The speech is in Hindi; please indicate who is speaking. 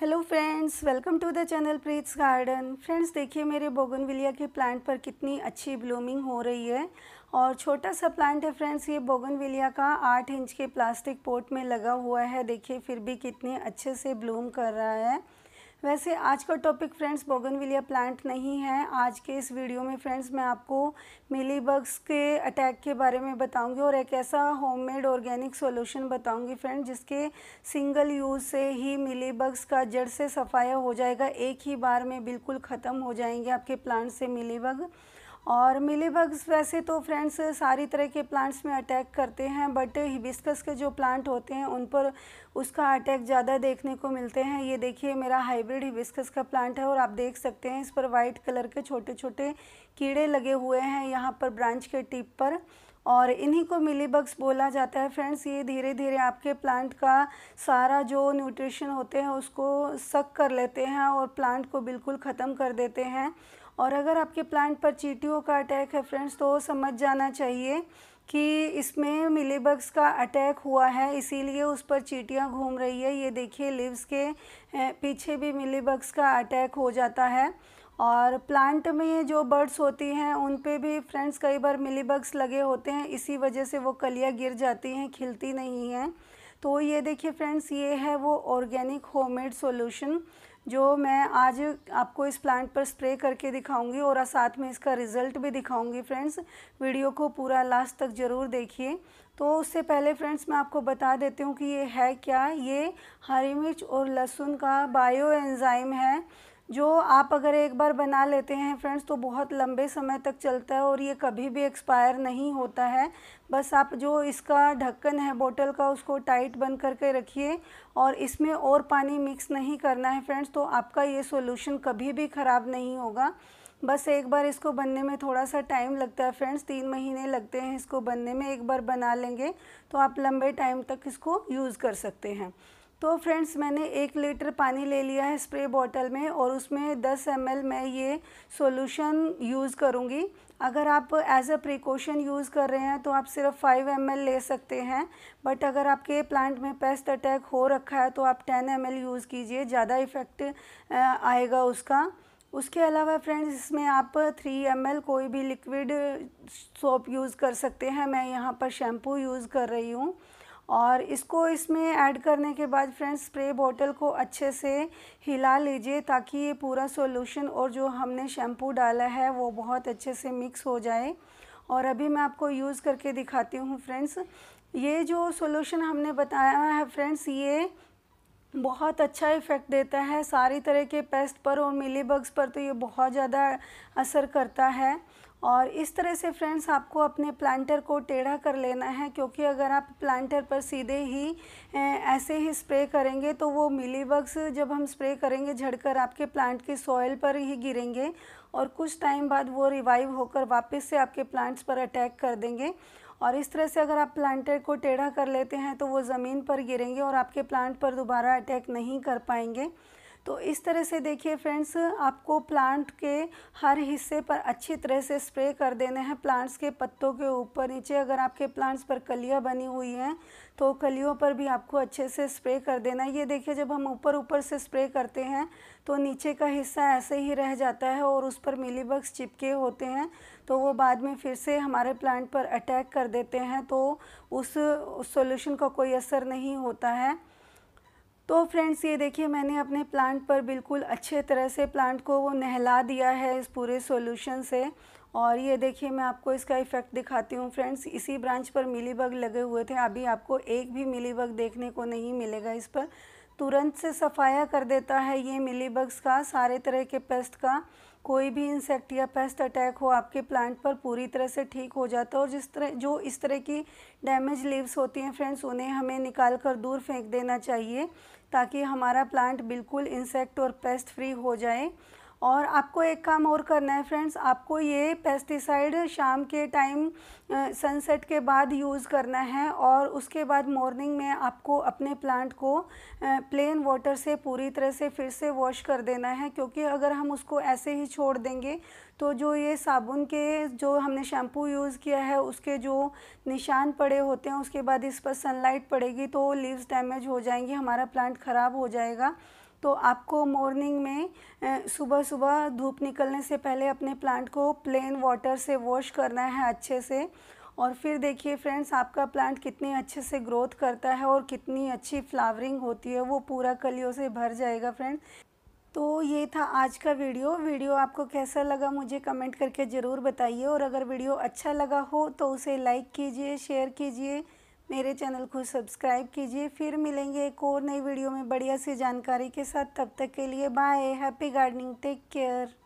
Speaker 1: hello friends welcome to the channel Preet's garden friends देखिए मेरे बोगनविलिया के प्लांट पर कितनी अच्छी ब्लूमिंग हो रही है और छोटा सा प्लांट है फ्रेंड्स ये बोगनविलिया का आठ इंच के प्लास्टिक पोट में लगा हुआ है देखिए फिर भी कितने अच्छे से ब्लूम कर रहा है वैसे आज का टॉपिक फ्रेंड्स बोगनविलिया प्लांट नहीं है आज के इस वीडियो में फ्रेंड्स मैं आपको मिली बग्स के अटैक के बारे में बताऊंगी और एक ऐसा होममेड ऑर्गेनिक सॉल्यूशन बताऊंगी फ्रेंड जिसके सिंगल यूज़ से ही मिली बग्स का जड़ से सफाया हो जाएगा एक ही बार में बिल्कुल ख़त्म हो जाएंगे आपके प्लांट से मिली बग्स और मिली बग्स वैसे तो फ्रेंड्स सारी तरह के प्लांट्स में अटैक करते हैं बट हिबिस्कस के जो प्लांट होते हैं उन पर उसका अटैक ज़्यादा देखने को मिलते हैं ये देखिए मेरा हाइब्रिड हिबिस्कस का प्लांट है और आप देख सकते हैं इस पर वाइट कलर के छोटे छोटे कीड़े लगे हुए हैं यहाँ पर ब्रांच के टिप पर और इन्हीं को मिली बग्स बोला जाता है फ्रेंड्स ये धीरे धीरे आपके प्लांट का सारा जो न्यूट्रिशन होते हैं उसको सक कर लेते हैं और प्लांट को बिल्कुल ख़त्म कर देते हैं और अगर आपके प्लांट पर चीटियों का अटैक है फ्रेंड्स तो समझ जाना चाहिए कि इसमें मिलीबग्स का अटैक हुआ है इसीलिए उस पर चीटियाँ घूम रही है ये देखिए लिव्स के पीछे भी मिलीबग्स का अटैक हो जाता है और प्लांट में जो बर्ड्स होती हैं उन पे भी फ्रेंड्स कई बार मिलीबग्स लगे होते हैं इसी वजह से वो कलियाँ गिर जाती हैं खिलती नहीं हैं तो ये देखिए फ्रेंड्स ये है वो ऑर्गेनिक होममेड सॉल्यूशन जो मैं आज आपको इस प्लांट पर स्प्रे करके दिखाऊंगी और साथ में इसका रिज़ल्ट भी दिखाऊंगी फ्रेंड्स वीडियो को पूरा लास्ट तक ज़रूर देखिए तो उससे पहले फ्रेंड्स मैं आपको बता देती हूँ कि ये है क्या ये हरी मिर्च और लहसुन का बायो एंजाइम है जो आप अगर एक बार बना लेते हैं फ्रेंड्स तो बहुत लंबे समय तक चलता है और ये कभी भी एक्सपायर नहीं होता है बस आप जो इसका ढक्कन है बोतल का उसको टाइट बंद करके रखिए और इसमें और पानी मिक्स नहीं करना है फ्रेंड्स तो आपका ये सॉल्यूशन कभी भी ख़राब नहीं होगा बस एक बार इसको बनने में थोड़ा सा टाइम लगता है फ्रेंड्स तीन महीने लगते हैं इसको बनने में एक बार बना लेंगे तो आप लंबे टाइम तक इसको यूज़ कर सकते हैं तो फ्रेंड्स मैंने एक लीटर पानी ले लिया है स्प्रे बॉटल में और उसमें 10 एम मैं ये सॉल्यूशन यूज़ करूँगी अगर आप एज अ प्रिकॉशन यूज़ कर रहे हैं तो आप सिर्फ 5 एम ले सकते हैं बट अगर आपके प्लांट में पेस्ट अटैक हो रखा है तो आप 10 एम यूज़ कीजिए ज़्यादा इफ़ेक्ट आएगा उसका उसके अलावा फ्रेंड्स इसमें आप थ्री एम कोई भी लिक्विड सोप यूज़ कर सकते हैं मैं यहाँ पर शैम्पू यूज़ कर रही हूँ और इसको इसमें ऐड करने के बाद फ्रेंड्स स्प्रे बॉटल को अच्छे से हिला लीजिए ताकि ये पूरा सॉल्यूशन और जो हमने शैम्पू डाला है वो बहुत अच्छे से मिक्स हो जाए और अभी मैं आपको यूज़ करके दिखाती हूँ फ्रेंड्स ये जो सॉल्यूशन हमने बताया है फ्रेंड्स ये बहुत अच्छा इफ़ेक्ट देता है सारी तरह के पेस्ट पर और मिलीबग्स पर तो ये बहुत ज़्यादा असर करता है और इस तरह से फ्रेंड्स आपको अपने प्लांटर को टेढ़ा कर लेना है क्योंकि अगर आप प्लांटर पर सीधे ही ऐसे ही स्प्रे करेंगे तो वो मिलीबग्स जब हम स्प्रे करेंगे झड़कर आपके प्लांट की सॉइल पर ही गिरेंगे और कुछ टाइम बाद वो रिवाइव होकर वापस से आपके प्लांट्स पर अटैक कर देंगे और इस तरह से अगर आप प्लांटर को टेढ़ा कर लेते हैं तो वो ज़मीन पर गिरेंगे और आपके प्लांट पर दोबारा अटैक नहीं कर पाएंगे तो इस तरह से देखिए फ्रेंड्स आपको प्लांट के हर हिस्से पर अच्छी तरह से स्प्रे कर देने हैं प्लांट्स के पत्तों के ऊपर नीचे अगर आपके प्लांट्स पर कलियाँ बनी हुई हैं तो कलियों पर भी आपको अच्छे से स्प्रे कर देना है ये देखिए जब हम ऊपर ऊपर से स्प्रे करते हैं तो नीचे का हिस्सा ऐसे ही रह जाता है और उस पर मिलीबग्स चिपके होते हैं तो वो बाद में फिर से हमारे प्लांट पर अटैक कर देते हैं तो उस सॉल्यूशन का कोई असर नहीं होता है तो फ्रेंड्स ये देखिए मैंने अपने प्लांट पर बिल्कुल अच्छे तरह से प्लांट को वो नहला दिया है इस पूरे सॉल्यूशन से और ये देखिए मैं आपको इसका इफ़ेक्ट दिखाती हूँ फ्रेंड्स इसी ब्रांच पर मिलीबग लगे हुए थे अभी आपको एक भी मिलीबग देखने को नहीं मिलेगा इस पर तुरंत से सफाया कर देता है ये बग्स का सारे तरह के पेस्ट का कोई भी इंसेक्ट या पेस्ट अटैक हो आपके प्लांट पर पूरी तरह से ठीक हो जाता है और जिस तरह जो इस तरह की डैमेज लीव्स होती हैं फ्रेंड्स उन्हें हमें निकाल कर दूर फेंक देना चाहिए ताकि हमारा प्लांट बिल्कुल इंसेक्ट और पेस्ट फ्री हो जाए और आपको एक काम और करना है फ्रेंड्स आपको ये पेस्टिसाइड शाम के टाइम सनसेट के बाद यूज़ करना है और उसके बाद मॉर्निंग में आपको अपने प्लांट को प्लेन वाटर से पूरी तरह से फिर से वॉश कर देना है क्योंकि अगर हम उसको ऐसे ही छोड़ देंगे तो जो ये साबुन के जो हमने शैम्पू यूज़ किया है उसके जो निशान पड़े होते हैं उसके बाद इस पर सनलाइट पड़ेगी तो लीव्स डैमेज हो जाएंगी हमारा प्लांट ख़राब हो जाएगा तो आपको मॉर्निंग में सुबह सुबह धूप निकलने से पहले अपने प्लांट को प्लेन वाटर से वॉश करना है अच्छे से और फिर देखिए फ्रेंड्स आपका प्लांट कितने अच्छे से ग्रोथ करता है और कितनी अच्छी फ्लावरिंग होती है वो पूरा कलियों से भर जाएगा फ्रेंड्स तो ये था आज का वीडियो वीडियो आपको कैसा लगा मुझे कमेंट करके ज़रूर बताइए और अगर वीडियो अच्छा लगा हो तो उसे लाइक कीजिए शेयर कीजिए मेरे चैनल को सब्सक्राइब कीजिए फिर मिलेंगे एक और नई वीडियो में बढ़िया सी जानकारी के साथ तब तक के लिए bye happy gardening take care